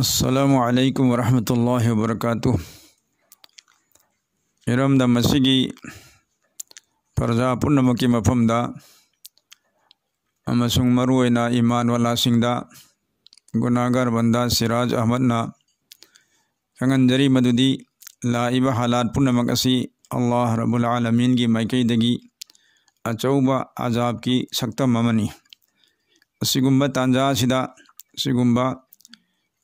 असलकम वरहमल वर्क इरम प्रजा पुनम की मफम मरुना इमान वाला गुनागर बंदा सिराज अहमद खंगनजरी मदुदी लाइब हालात पुनम अल्लाह रबुल आलमीन की मैकई अचौब आजाब की सक्तम तंजा सिगुम्बा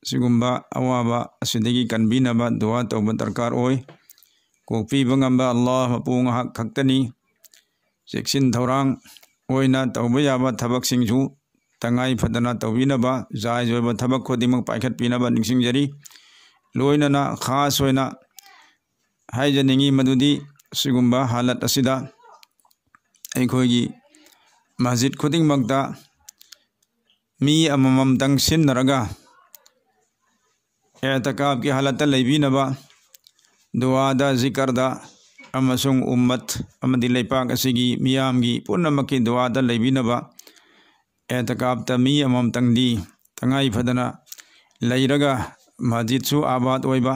sigumba awaba asidigi ba dua tauba darkar oi kokpi bangamba Allah mapung hak khaktani seksin thorang oina tauba ba thabak singju tangai phadana ba jai ba thabak khodimang paikhat ba ningsing jari loina na khas oina haijaningi madudi sigumba halat asida ꯑꯩꯈꯣꯏꯒꯤ ꯃꯁꯖꯤꯠ ꯈꯨꯗꯤꯡꯃꯛꯇ ꯃꯤ ꯑꯃꯃꯝꯇꯪ ꯁꯤꯟꯅꯔꯒ اعتکاب کی حالت Libby نبا دعا دا ذکر دا امسنگ امت امدی لی پاک اسی گی میام گی پرنمکی دعا دا لیبی نبا اعتکاب تا می امم تنگ دی تنگائی فدنا لی رگا مہدید سو آباد ویبا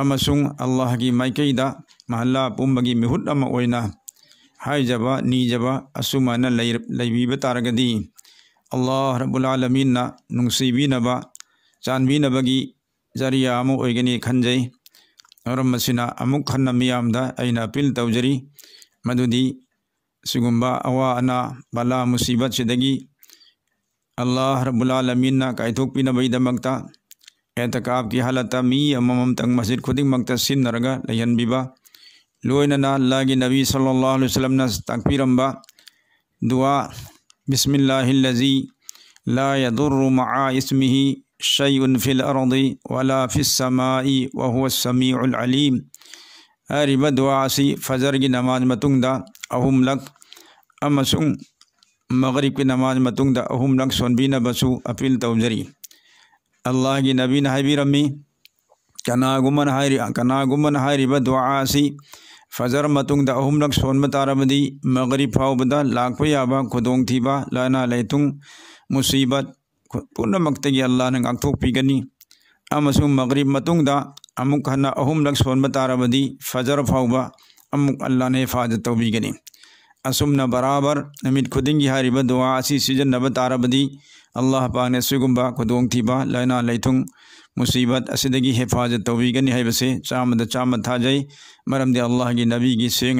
امسنگ اللہ کی مائکی دا محلہ پومبگی مہد اما اوینا ہائی جبا نی جبا اسمان لیبی بتارگ دی اللہ رب العالمین نا نمسی بی نبا چانبی نبگی جریہ میں ہوگی خنجی مرم سے میاد اپیل توجری ملتی اوا انا بلا مشیبت اللہ حربال کائد پیبت اعتقاب کی حالت سن نرگا لین بیبا لہن بھیب اللہ کی نبی صلی اللہ علیہ وسلم سلم تک دعا بسم اللہ یا لا یدر مع اسمه شيء في الأرض ولا في السماء وهو السميع العليم هارب دعاء سي فجر کی نماز أهم لك أما سن مغرب کی نماز متوندا اہم لک سنبینا بسو توجري الله اللہ نبي نحبي رمي كنا غمان حيري كنا غمان حيري بدوا عسي دعاء سی دا أهم لك سن متارب دي مغرب فاو بدا لاکھ پیابا خودون تھیبا لانا لیتون مصيبت پنمکتی اللہ امک گیسری اہم لگ سون باعبی فجر فوب امک اللہ حفاظت تب بھی گسنا برابر نمٹ خوب دوا سب تبدیلی اللہ نے سیگوں تھی لائنا مصیبت اسدگی حفاظت توبیگنی بھی بسے چامد چام تھا مرم اللہ کی نبی کی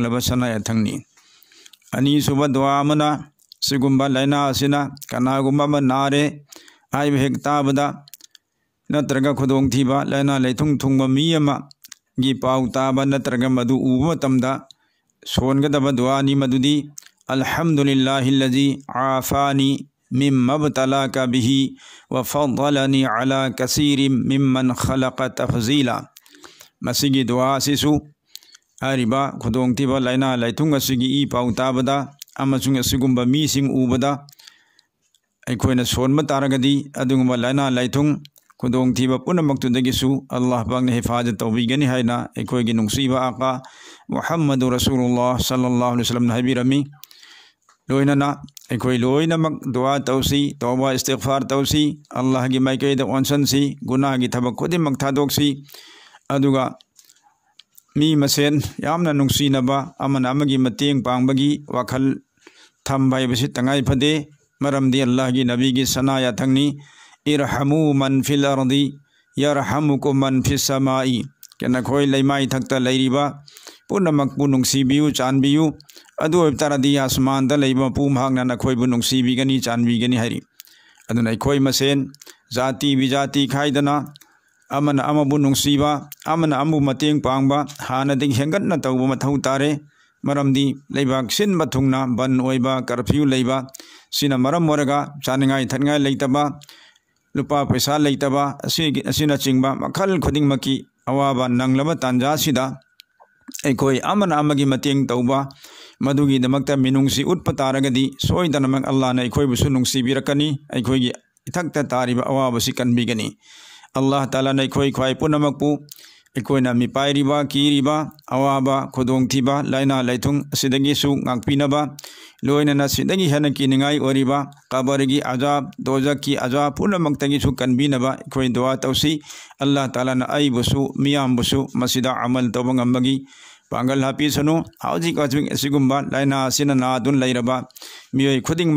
انیسو سیلب دعا منا انی با لینا اسنا کنا با منارے آ تا بترگی لائنا لوگ میم پاؤ تا بتر مدد سونگ دہ نہیں مدد الحمد اللہ ہیلزی آ فا مب تلا کفو ول انی الا کسیری من خل ک تفضیل کی دہا اچھا آداب لائنا ای پاؤ تا سنگ اوبدا ꯑꯩꯈꯣꯏꯅ ꯁꯣꯟꯕ ꯇꯥꯔꯒꯗꯤ ꯑꯗꯨꯒꯨꯝꯕ ꯂꯥꯏꯅꯥ ꯂꯥꯏꯊꯨꯡ ꯈꯨꯗꯣꯡꯊꯤꯕ ꯄꯨꯝꯅꯃꯛꯇꯨꯗꯒꯤꯁꯨ ꯑꯜꯂꯥꯍ ꯄꯥꯛꯅ ꯍꯤꯐꯥꯖꯠ ꯇꯧꯕꯤꯒꯅꯤ ꯍꯥꯏꯅ ꯑꯩꯈꯣꯏꯒꯤ ꯅꯨꯡꯁꯤꯕ ꯑꯥꯀꯥ ꯃꯨꯍꯝꯃꯗꯨ ꯔꯁꯨꯜꯂꯥꯍ ꯁꯜꯂꯥꯍ ꯑꯂꯨ ꯁꯂꯝꯅ ꯍꯥꯏꯕꯤꯔꯝꯃꯤ ꯂꯣꯏꯅꯅ ꯑꯩꯈꯣꯏ ꯂꯣꯏꯅꯃꯛ ꯗꯨꯋꯥ ꯇꯧꯁꯤ ꯇꯧꯕ ꯏꯁꯇꯤꯛꯐꯥꯔ ꯇꯧꯁꯤ ꯑꯜꯂꯥꯍꯒꯤ ꯃꯥꯏꯀꯩꯗ ꯑꯣꯟꯁꯟꯁꯤ ꯒꯨꯅꯥꯒꯤ ꯊꯕꯛ ꯈꯨꯗꯤꯡꯃꯛ ꯊꯥꯗꯣꯛꯁꯤ ꯑꯗꯨꯒ ꯃꯤ ꯃꯁꯦꯟ ꯌꯥꯝꯅ ꯅꯨꯡꯁꯤꯅꯕ ꯑꯃꯅ ꯑꯃꯒꯤ ꯃꯇꯦꯡ ꯄꯥꯡꯕꯒꯤ ꯋꯥꯈꯜ ꯊꯝꯕ ꯍꯥꯏꯕꯁꯤ ꯇꯉꯥꯏ ꯐꯗꯦ مرم دی اللہ کی نبی کی ثنا یا تھنگنی ارحمو من فی الارضی یرحمکو من فی سمائی کہ نہ کھوئی لیمائی تھکتا لیری با پونہ مک پو نکسی بیو چان بیو ادو ابتارا دی آسمان دا لیبا پو مہاگنا نہ کھوئی بو نکسی بی گنی چان بی گنی حیری ادو نہ کھوئی مسین ذاتی بی ذاتی کھائی دنا امن امو بو نکسی با امن امو متین پانگ با ہانا دیکھ ہنگت نہ تاو با متھو تارے مرم دی لیبا کسن بتھنگنا بن اوئی با کرفیو لیبا ꯁꯤꯅ ꯃꯔꯝ ꯑꯣꯏꯔꯒ ꯆꯥꯅꯤꯡꯉꯥꯏ ꯊꯛꯅꯤꯡꯉꯥꯏ ꯂꯩꯇꯕ ꯂꯨꯄꯥ ꯄꯩꯁꯥ ꯂꯩꯇꯕ ꯑꯁꯤꯒꯤ ꯑꯁꯤꯅꯆꯤꯡꯕ ꯃꯈꯜ ꯈꯨꯗꯤꯡꯃꯛꯀꯤ ꯑꯋꯥꯕ ꯅꯪꯂꯕ ꯇꯥꯟꯖꯥꯁꯤꯗ ꯑꯩꯈꯣꯏ ꯑꯃꯅ ꯑꯃꯒꯤ ꯃꯇꯦꯡ ꯇꯧꯕ ꯃꯗꯨꯒꯤꯗꯃꯛꯇ ꯃꯤꯅꯨꯡꯁꯤ ꯎꯠꯄ ꯇꯥꯔꯒꯗꯤ ꯁꯣꯏꯗꯅꯃꯛ ꯑꯜꯂꯥꯍꯅ ꯑꯩꯈꯣꯏꯕꯨꯁꯨ ꯅꯨꯡꯁꯤꯕꯤꯔꯛꯀꯅꯤ ꯑꯩꯈꯣꯏꯒꯤ ꯏꯊꯛꯇ ꯇꯥꯔꯤꯕ ꯑꯋꯥꯕꯁꯤ ꯀꯟꯕꯤꯒꯅꯤ ꯑꯜꯂꯥꯍ ꯇꯥꯂꯥꯅ ꯑꯩꯈꯣꯏ ꯈ꯭ꯋꯥꯏ ꯄꯨꯝꯅꯃꯛꯄꯨ ꯑꯩꯈꯣꯏꯅ ꯃꯤꯄꯥꯏꯔꯤꯕ ꯀꯤꯔꯤꯕ ꯑꯋꯥꯕ ꯈꯨꯗꯣꯡꯊꯤꯕ ꯂꯥꯏꯅꯥ ꯂꯩꯊꯨꯡ ꯑꯁꯤꯗꯒꯤꯁꯨ ꯉꯥꯛꯄꯤꯅꯕ لونا ہے ہن کی نگائی آزاد دوجک کی عذاب آج پور سو کن بھی دعا توسی اللہ ای بسو میام بسو مسیدہ عمل توبنگ ہی پانگل سنو ہپیسنو ہوگی ہزار لائنا سینا نادن میوئی خودنگ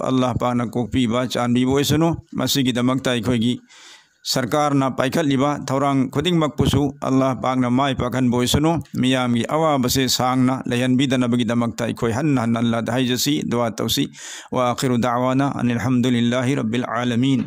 اللہ نا لوگ سنو کو چان بھی گی Sarkar na paikat liba thaurang kuding mak pusu Allah bang na mai pakan boi sunu miyam gi awa basi sang na layan bida na bagi damak tai koi han na nalla dahai jasi doa tausi wa akhiru da'wana anilhamdulillahi rabbil alamin.